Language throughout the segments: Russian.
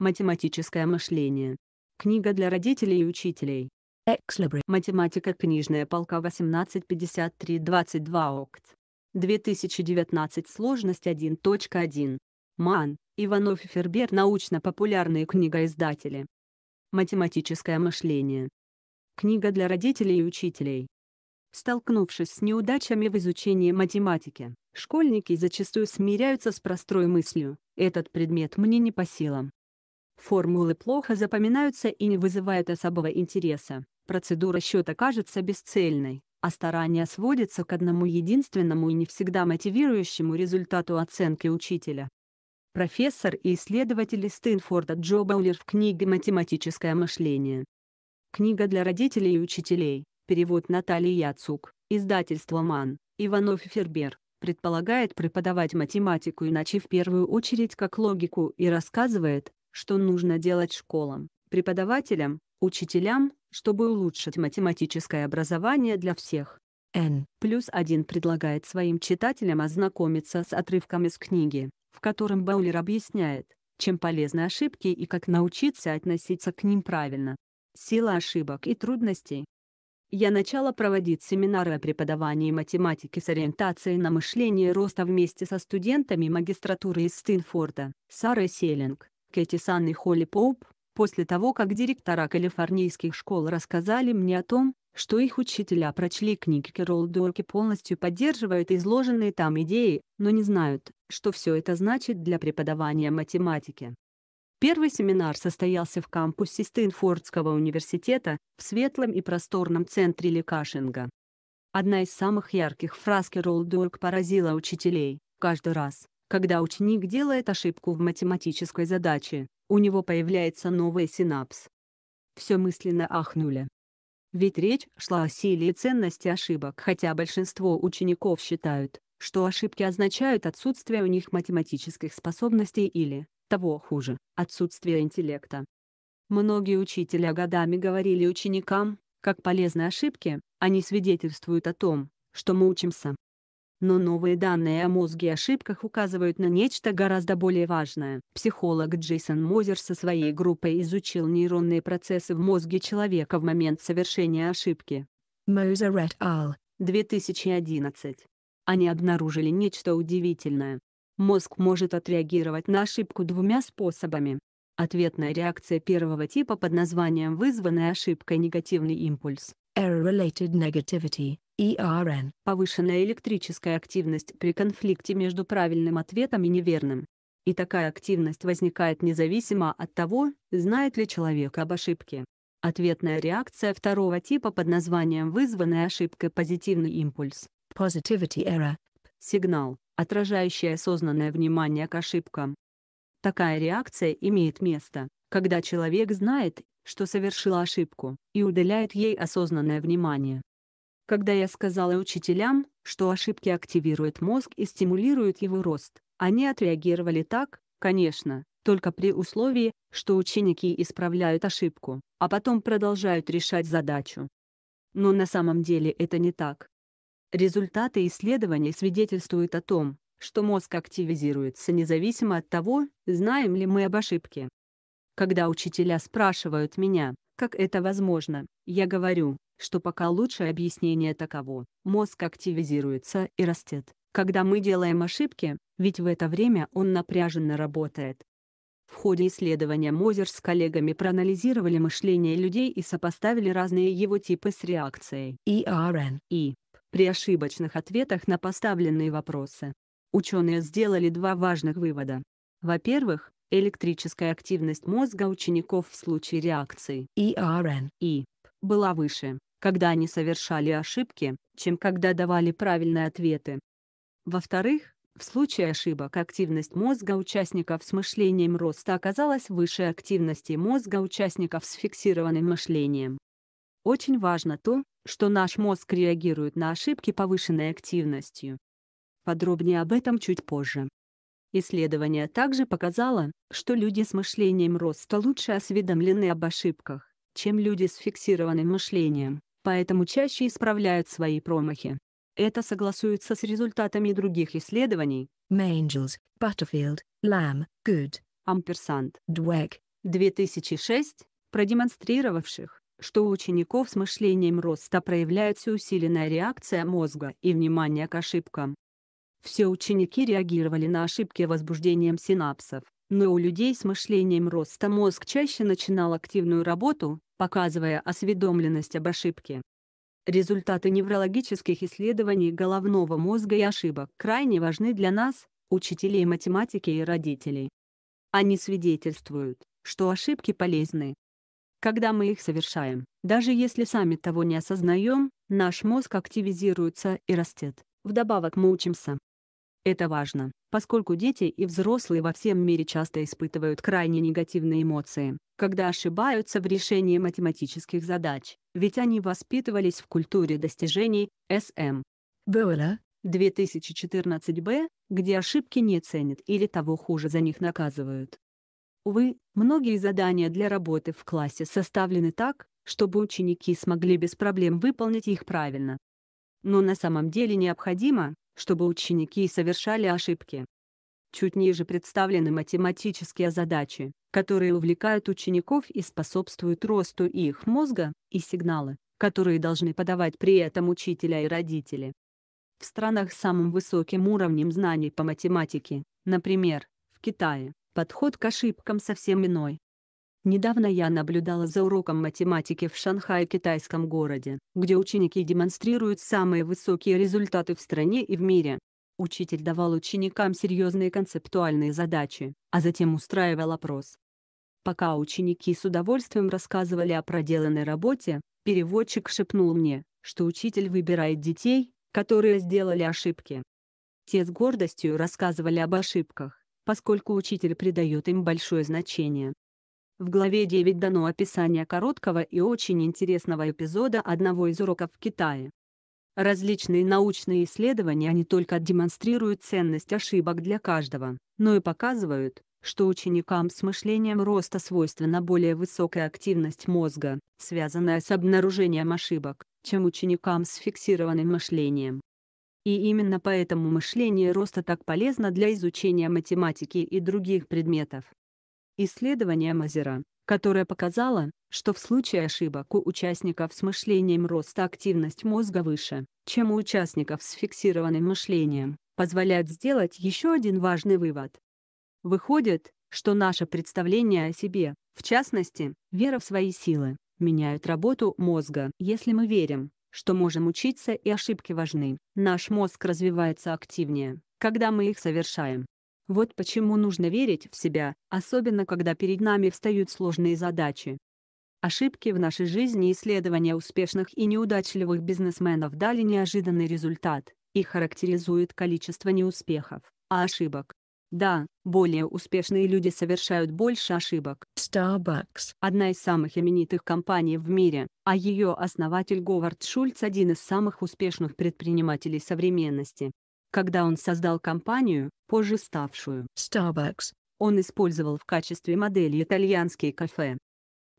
Математическое мышление. Книга для родителей и учителей. Экслибри. Математика. Книжная полка 1853-22 ОКТ. 2019 сложность 1.1. Ман, Иванов и Фербер научно-популярные книгоиздатели. Математическое мышление. Книга для родителей и учителей. Столкнувшись с неудачами в изучении математики, школьники зачастую смиряются с простой мыслью «этот предмет мне не по силам». Формулы плохо запоминаются и не вызывают особого интереса. Процедура счета кажется бесцельной, а старание сводится к одному единственному и не всегда мотивирующему результату оценки учителя. Профессор и исследователь из Стэнфорда Джо Баулер в книге «Математическое мышление». Книга для родителей и учителей, перевод Натальи Яцук, издательство МАН, Иванов и Фербер, предполагает преподавать математику иначе в первую очередь как логику и рассказывает, что нужно делать школам, преподавателям, учителям, чтобы улучшить математическое образование для всех. Н плюс 1 предлагает своим читателям ознакомиться с отрывком из книги, в котором Баулер объясняет, чем полезны ошибки и как научиться относиться к ним правильно. Сила ошибок и трудностей. Я начала проводить семинары о преподавании математики с ориентацией на мышление роста вместе со студентами магистратуры из Стэнфорда, Сарой Селинг, Кэти Сан и Холли Поуп, после того, как директора калифорнийских школ рассказали мне о том, что их учителя прочли книги Кэрол Дорки полностью поддерживают изложенные там идеи, но не знают, что все это значит для преподавания математики. Первый семинар состоялся в кампусе Стэнфордского университета в светлом и просторном центре Ликашинга. Одна из самых ярких фраз Кэрол Дорк поразила учителей. Каждый раз, когда ученик делает ошибку в математической задаче, у него появляется новый синапс. Все мысленно ахнули. Ведь речь шла о силе и ценности ошибок, хотя большинство учеников считают, что ошибки означают отсутствие у них математических способностей или, того хуже, отсутствие интеллекта. Многие учителя годами говорили ученикам, как полезны ошибки, они свидетельствуют о том, что мы учимся. Но новые данные о мозге и ошибках указывают на нечто гораздо более важное. Психолог Джейсон Мозер со своей группой изучил нейронные процессы в мозге человека в момент совершения ошибки. Мозер et al. 2011. Они обнаружили нечто удивительное. Мозг может отреагировать на ошибку двумя способами. Ответная реакция первого типа под названием вызванная ошибкой негативный импульс. Error-related negativity ERN – повышенная электрическая активность при конфликте между правильным ответом и неверным. И такая активность возникает независимо от того, знает ли человек об ошибке. Ответная реакция второго типа под названием вызванная ошибкой позитивный импульс positivity error – сигнал, отражающий осознанное внимание к ошибкам. Такая реакция имеет место, когда человек знает, что совершил ошибку, и удаляет ей осознанное внимание когда я сказала учителям, что ошибки активируют мозг и стимулируют его рост. Они отреагировали так, конечно, только при условии, что ученики исправляют ошибку, а потом продолжают решать задачу. Но на самом деле это не так. Результаты исследований свидетельствуют о том, что мозг активизируется независимо от того, знаем ли мы об ошибке. Когда учителя спрашивают меня, как это возможно, я говорю, что пока лучшее объяснение таково. Мозг активизируется и растет, когда мы делаем ошибки, ведь в это время он напряженно работает. В ходе исследования Мозер с коллегами проанализировали мышление людей и сопоставили разные его типы с реакцией ERN и при ошибочных ответах на поставленные вопросы. Ученые сделали два важных вывода. Во-первых, электрическая активность мозга учеников в случае реакции ERN и была выше, когда они совершали ошибки, чем когда давали правильные ответы. Во-вторых, в случае ошибок активность мозга участников с мышлением роста оказалась выше активности мозга участников с фиксированным мышлением. Очень важно то, что наш мозг реагирует на ошибки повышенной активностью. Подробнее об этом чуть позже. Исследование также показало, что люди с мышлением роста лучше осведомлены об ошибках, чем люди с фиксированным мышлением поэтому чаще исправляют свои промахи. Это согласуется с результатами других исследований. Mangels, Butterfield, Lamb, Good, Ampersand, Dweck, 2006, продемонстрировавших, что у учеников с мышлением роста проявляется усиленная реакция мозга и внимание к ошибкам. Все ученики реагировали на ошибки возбуждением синапсов, но у людей с мышлением роста мозг чаще начинал активную работу, показывая осведомленность об ошибке. Результаты неврологических исследований головного мозга и ошибок крайне важны для нас, учителей математики и родителей. Они свидетельствуют, что ошибки полезны. Когда мы их совершаем, даже если сами того не осознаем, наш мозг активизируется и растет. Вдобавок мы учимся. Это важно, поскольку дети и взрослые во всем мире часто испытывают крайне негативные эмоции, когда ошибаются в решении математических задач, ведь они воспитывались в культуре достижений СМ. Белла, 2014-Б, где ошибки не ценят или того хуже за них наказывают. Увы, многие задания для работы в классе составлены так, чтобы ученики смогли без проблем выполнить их правильно. Но на самом деле необходимо, чтобы ученики совершали ошибки, Чуть ниже представлены математические задачи, которые увлекают учеников и способствуют росту их мозга, и сигналы, которые должны подавать при этом учителя и родители. В странах с самым высоким уровнем знаний по математике, например, в Китае, подход к ошибкам совсем иной. Недавно я наблюдала за уроком математики в Шанхае китайском городе, где ученики демонстрируют самые высокие результаты в стране и в мире. Учитель давал ученикам серьезные концептуальные задачи, а затем устраивал опрос. Пока ученики с удовольствием рассказывали о проделанной работе, переводчик шепнул мне, что учитель выбирает детей, которые сделали ошибки. Те с гордостью рассказывали об ошибках, поскольку учитель придает им большое значение. В главе 9 дано описание короткого и очень интересного эпизода одного из уроков в Китае. Различные научные исследования не только демонстрируют ценность ошибок для каждого, но и показывают, что ученикам с мышлением роста свойственна более высокая активность мозга, связанная с обнаружением ошибок, чем ученикам с фиксированным мышлением. И именно поэтому мышление роста так полезно для изучения математики и других предметов. Исследование Мазера, которое показало, что в случае ошибок у участников с мышлением роста активность мозга выше, чем у участников с фиксированным мышлением, позволяет сделать еще один важный вывод. Выходит, что наше представление о себе, в частности, вера в свои силы, меняют работу мозга. Если мы верим, что можем учиться и ошибки важны, наш мозг развивается активнее, когда мы их совершаем. Вот почему нужно верить в себя, особенно когда перед нами встают сложные задачи. Ошибки в нашей жизни и исследования успешных и неудачливых бизнесменов дали неожиданный результат, и характеризует количество неуспехов, а ошибок. Да, более успешные люди совершают больше ошибок. Starbucks – одна из самых именитых компаний в мире, а ее основатель Говард Шульц – один из самых успешных предпринимателей современности когда он создал компанию, позже ставшую Starbucks. Он использовал в качестве модели итальянские кафе.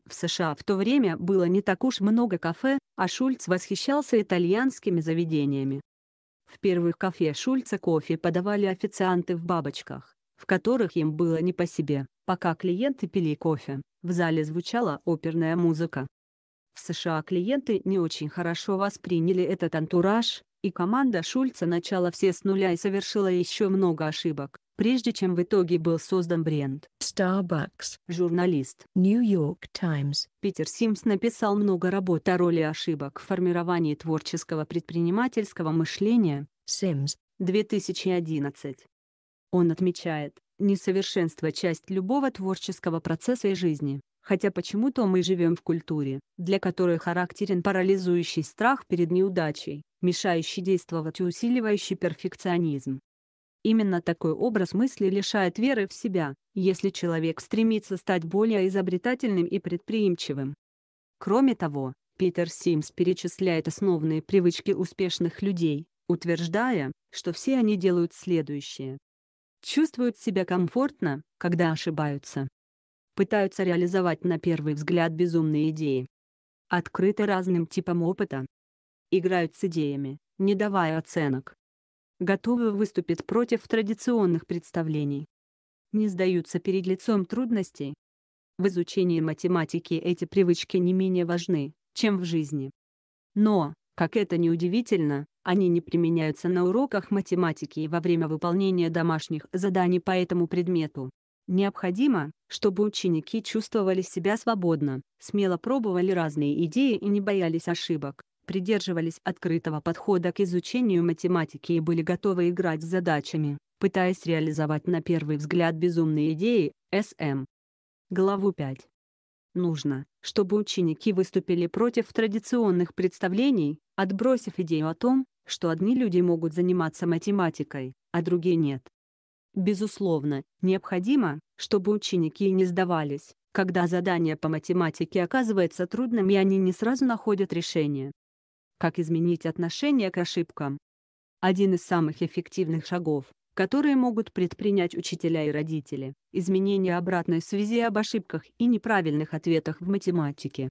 В США в то время было не так уж много кафе, а Шульц восхищался итальянскими заведениями. В первых кафе Шульца кофе подавали официанты в бабочках, в которых им было не по себе, пока клиенты пили кофе, в зале звучала оперная музыка. В США клиенты не очень хорошо восприняли этот антураж, и команда Шульца начала все с нуля и совершила еще много ошибок, прежде чем в итоге был создан бренд. Starbucks. Журналист. New York Times. Питер Симс написал много работ о роли ошибок в формировании творческого предпринимательского мышления. Sims. 2011. Он отмечает, несовершенство – часть любого творческого процесса и жизни. Хотя почему-то мы живем в культуре, для которой характерен парализующий страх перед неудачей мешающий действовать и усиливающий перфекционизм. Именно такой образ мысли лишает веры в себя, если человек стремится стать более изобретательным и предприимчивым. Кроме того, Питер Симс перечисляет основные привычки успешных людей, утверждая, что все они делают следующее. Чувствуют себя комфортно, когда ошибаются. Пытаются реализовать на первый взгляд безумные идеи. Открыты разным типам опыта, играют с идеями, не давая оценок. Готовы выступить против традиционных представлений. Не сдаются перед лицом трудностей. В изучении математики эти привычки не менее важны, чем в жизни. Но, как это ни удивительно, они не применяются на уроках математики и во время выполнения домашних заданий по этому предмету. Необходимо, чтобы ученики чувствовали себя свободно, смело пробовали разные идеи и не боялись ошибок придерживались открытого подхода к изучению математики и были готовы играть с задачами, пытаясь реализовать на первый взгляд безумные идеи, СМ. Главу 5. Нужно, чтобы ученики выступили против традиционных представлений, отбросив идею о том, что одни люди могут заниматься математикой, а другие нет. Безусловно, необходимо, чтобы ученики не сдавались, когда задание по математике оказывается трудным и они не сразу находят решение как изменить отношение к ошибкам. Один из самых эффективных шагов, которые могут предпринять учителя и родители, изменение обратной связи об ошибках и неправильных ответах в математике.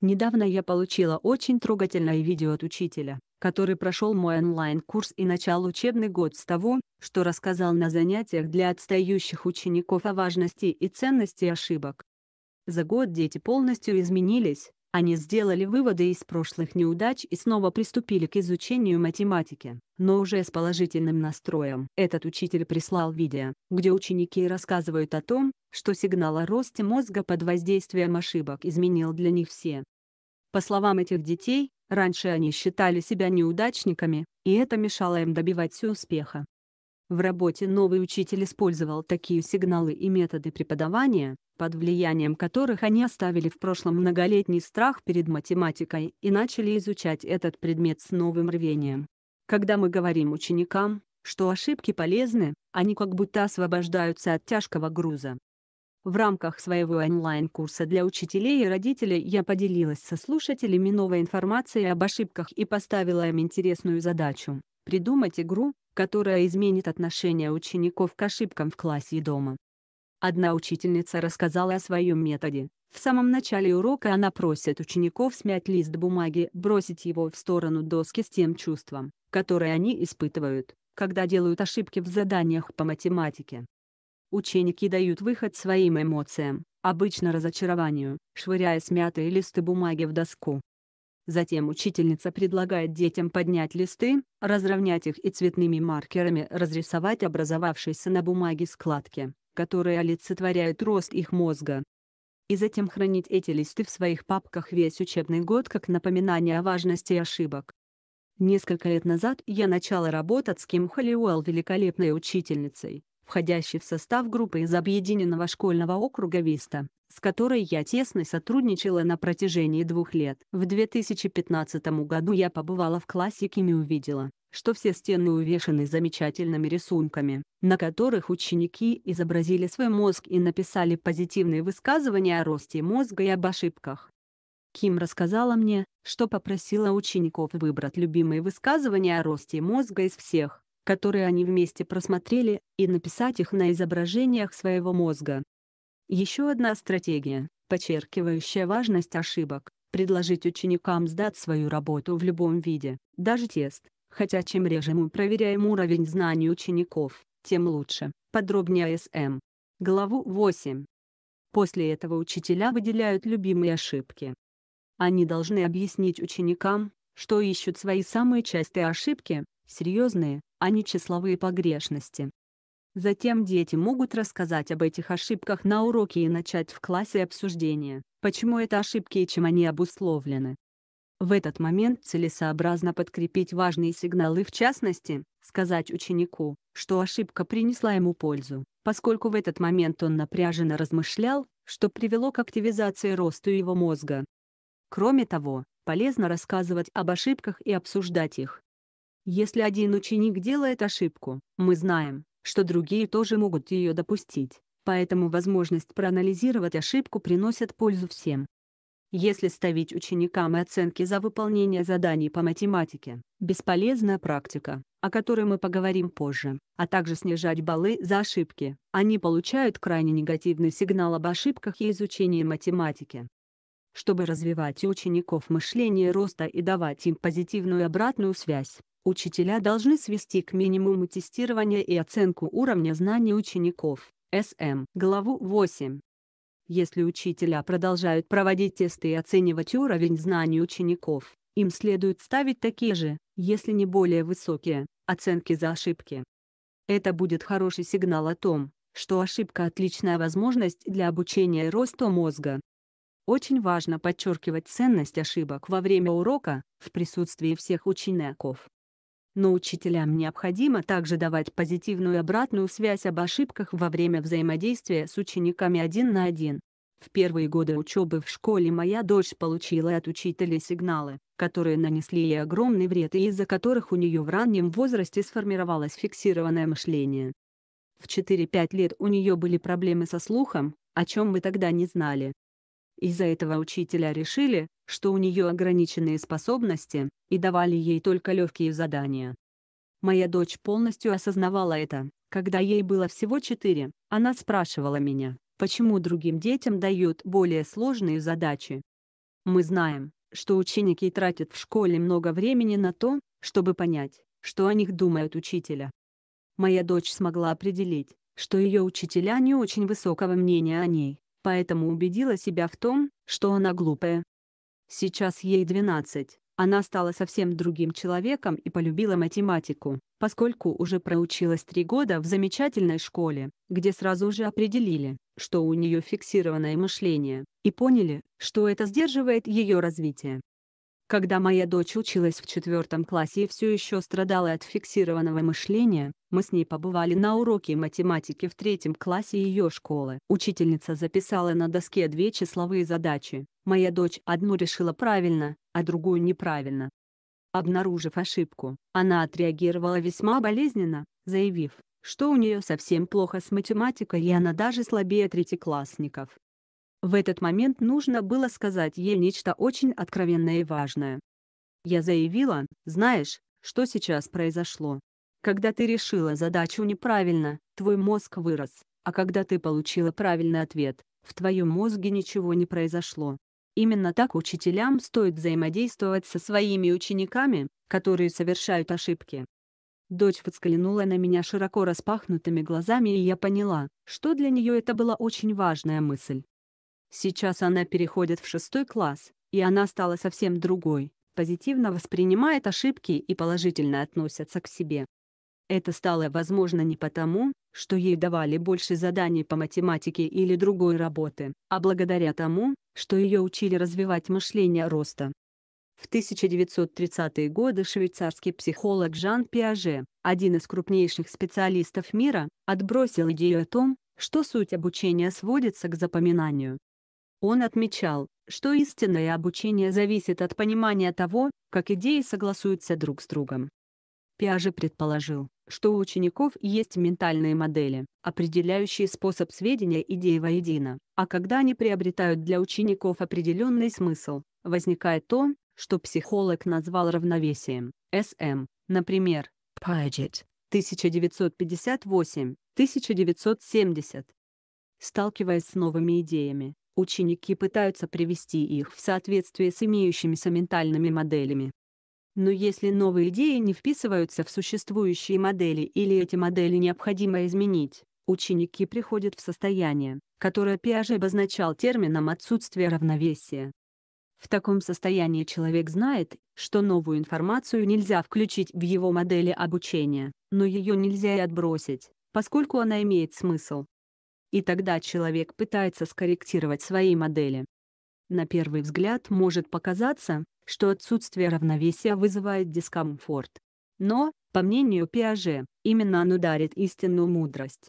Недавно я получила очень трогательное видео от учителя, который прошел мой онлайн-курс и начал учебный год с того, что рассказал на занятиях для отстающих учеников о важности и ценности ошибок. За год дети полностью изменились, они сделали выводы из прошлых неудач и снова приступили к изучению математики, но уже с положительным настроем. Этот учитель прислал видео, где ученики рассказывают о том, что сигнал о росте мозга под воздействием ошибок изменил для них все. По словам этих детей, раньше они считали себя неудачниками, и это мешало им добиваться успеха. В работе новый учитель использовал такие сигналы и методы преподавания, под влиянием которых они оставили в прошлом многолетний страх перед математикой и начали изучать этот предмет с новым рвением. Когда мы говорим ученикам, что ошибки полезны, они как будто освобождаются от тяжкого груза. В рамках своего онлайн-курса для учителей и родителей я поделилась со слушателями новой информацией об ошибках и поставила им интересную задачу — придумать игру, которая изменит отношение учеников к ошибкам в классе и дома. Одна учительница рассказала о своем методе. В самом начале урока она просит учеников смять лист бумаги, бросить его в сторону доски с тем чувством, которое они испытывают, когда делают ошибки в заданиях по математике. Ученики дают выход своим эмоциям, обычно разочарованию, швыряя смятые листы бумаги в доску. Затем учительница предлагает детям поднять листы, разровнять их и цветными маркерами разрисовать образовавшиеся на бумаге складки, которые олицетворяют рост их мозга. И затем хранить эти листы в своих папках весь учебный год как напоминание о важности ошибок. Несколько лет назад я начала работать с Ким Холлиуэлл великолепной учительницей, входящей в состав группы из объединенного школьного округа Виста с которой я тесно сотрудничала на протяжении двух лет. В 2015 году я побывала в классике и увидела, что все стены увешаны замечательными рисунками, на которых ученики изобразили свой мозг и написали позитивные высказывания о росте мозга и об ошибках. Ким рассказала мне, что попросила учеников выбрать любимые высказывания о росте мозга из всех, которые они вместе просмотрели, и написать их на изображениях своего мозга. Еще одна стратегия, подчеркивающая важность ошибок, предложить ученикам сдать свою работу в любом виде, даже тест, хотя чем реже мы проверяем уровень знаний учеников, тем лучше. Подробнее СМ. Главу 8. После этого учителя выделяют любимые ошибки. Они должны объяснить ученикам, что ищут свои самые частые ошибки, серьезные, а не числовые погрешности. Затем дети могут рассказать об этих ошибках на уроке и начать в классе обсуждение, почему это ошибки и чем они обусловлены. В этот момент целесообразно подкрепить важные сигналы в частности, сказать ученику, что ошибка принесла ему пользу, поскольку в этот момент он напряженно размышлял, что привело к активизации росту его мозга. Кроме того, полезно рассказывать об ошибках и обсуждать их. Если один ученик делает ошибку, мы знаем, что другие тоже могут ее допустить, поэтому возможность проанализировать ошибку приносит пользу всем. Если ставить ученикам оценки за выполнение заданий по математике, бесполезная практика, о которой мы поговорим позже, а также снижать баллы за ошибки, они получают крайне негативный сигнал об ошибках и изучении математики. Чтобы развивать у учеников мышление роста и давать им позитивную обратную связь, Учителя должны свести к минимуму тестирование и оценку уровня знаний учеников. СМ. Главу 8. Если учителя продолжают проводить тесты и оценивать уровень знаний учеников, им следует ставить такие же, если не более высокие, оценки за ошибки. Это будет хороший сигнал о том, что ошибка – отличная возможность для обучения и роста мозга. Очень важно подчеркивать ценность ошибок во время урока, в присутствии всех учеников. Но учителям необходимо также давать позитивную обратную связь об ошибках во время взаимодействия с учениками один на один. В первые годы учебы в школе моя дочь получила от учителей сигналы, которые нанесли ей огромный вред и из-за которых у нее в раннем возрасте сформировалось фиксированное мышление. В 4-5 лет у нее были проблемы со слухом, о чем мы тогда не знали. Из-за этого учителя решили, что у нее ограниченные способности, и давали ей только легкие задания. Моя дочь полностью осознавала это. Когда ей было всего четыре, она спрашивала меня, почему другим детям дают более сложные задачи. Мы знаем, что ученики тратят в школе много времени на то, чтобы понять, что о них думают учителя. Моя дочь смогла определить, что ее учителя не очень высокого мнения о ней поэтому убедила себя в том, что она глупая. Сейчас ей 12, она стала совсем другим человеком и полюбила математику, поскольку уже проучилась три года в замечательной школе, где сразу же определили, что у нее фиксированное мышление, и поняли, что это сдерживает ее развитие. Когда моя дочь училась в четвертом классе и все еще страдала от фиксированного мышления, мы с ней побывали на уроке математики в третьем классе ее школы. Учительница записала на доске две числовые задачи. Моя дочь одну решила правильно, а другую неправильно. Обнаружив ошибку, она отреагировала весьма болезненно, заявив, что у нее совсем плохо с математикой и она даже слабее третьеклассников. В этот момент нужно было сказать ей нечто очень откровенное и важное. Я заявила, знаешь, что сейчас произошло? Когда ты решила задачу неправильно, твой мозг вырос, а когда ты получила правильный ответ, в твоем мозге ничего не произошло. Именно так учителям стоит взаимодействовать со своими учениками, которые совершают ошибки. Дочь взглянула на меня широко распахнутыми глазами и я поняла, что для нее это была очень важная мысль. Сейчас она переходит в шестой класс, и она стала совсем другой, позитивно воспринимает ошибки и положительно относится к себе. Это стало возможно не потому, что ей давали больше заданий по математике или другой работы, а благодаря тому, что ее учили развивать мышление роста. В 1930-е годы швейцарский психолог Жан Пиаже, один из крупнейших специалистов мира, отбросил идею о том, что суть обучения сводится к запоминанию. Он отмечал, что истинное обучение зависит от понимания того, как идеи согласуются друг с другом. Пиаже предположил, что у учеников есть ментальные модели, определяющие способ сведения идеи воедино, а когда они приобретают для учеников определенный смысл, возникает то, что психолог назвал равновесием, СМ, например, Paget, 1958-1970. Сталкиваясь с новыми идеями, ученики пытаются привести их в соответствие с имеющимися ментальными моделями, но если новые идеи не вписываются в существующие модели или эти модели необходимо изменить, ученики приходят в состояние, которое Пиаже обозначал термином «отсутствие равновесия». В таком состоянии человек знает, что новую информацию нельзя включить в его модели обучения, но ее нельзя и отбросить, поскольку она имеет смысл. И тогда человек пытается скорректировать свои модели. На первый взгляд может показаться, что отсутствие равновесия вызывает дискомфорт. Но, по мнению Пиаже, именно оно дарит истинную мудрость.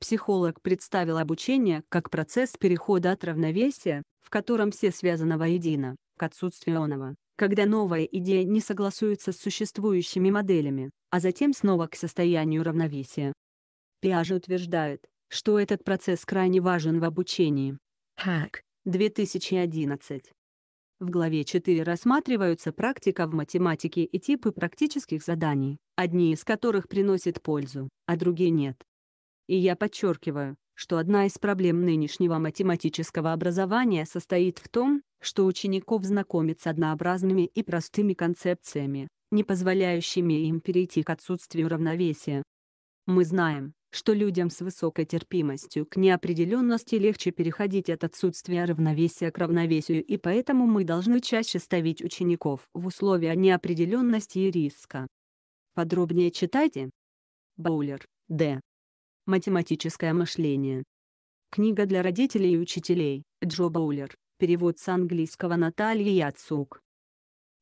Психолог представил обучение как процесс перехода от равновесия, в котором все связано воедино, к отсутствию оного, когда новая идея не согласуется с существующими моделями, а затем снова к состоянию равновесия. Пиаже утверждает, что этот процесс крайне важен в обучении. Хак, 2011. В главе 4 рассматриваются практика в математике и типы практических заданий, одни из которых приносят пользу, а другие нет. И я подчеркиваю, что одна из проблем нынешнего математического образования состоит в том, что учеников знакомят с однообразными и простыми концепциями, не позволяющими им перейти к отсутствию равновесия. Мы знаем, что людям с высокой терпимостью к неопределенности легче переходить от отсутствия равновесия к равновесию и поэтому мы должны чаще ставить учеников в условия неопределенности и риска. Подробнее читайте. Боулер, Д. Математическое мышление. Книга для родителей и учителей, Джо Боулер, перевод с английского Натальи Яцук.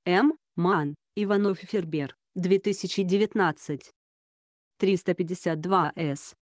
М. Ман, Иванов Фербер, 2019. 352С.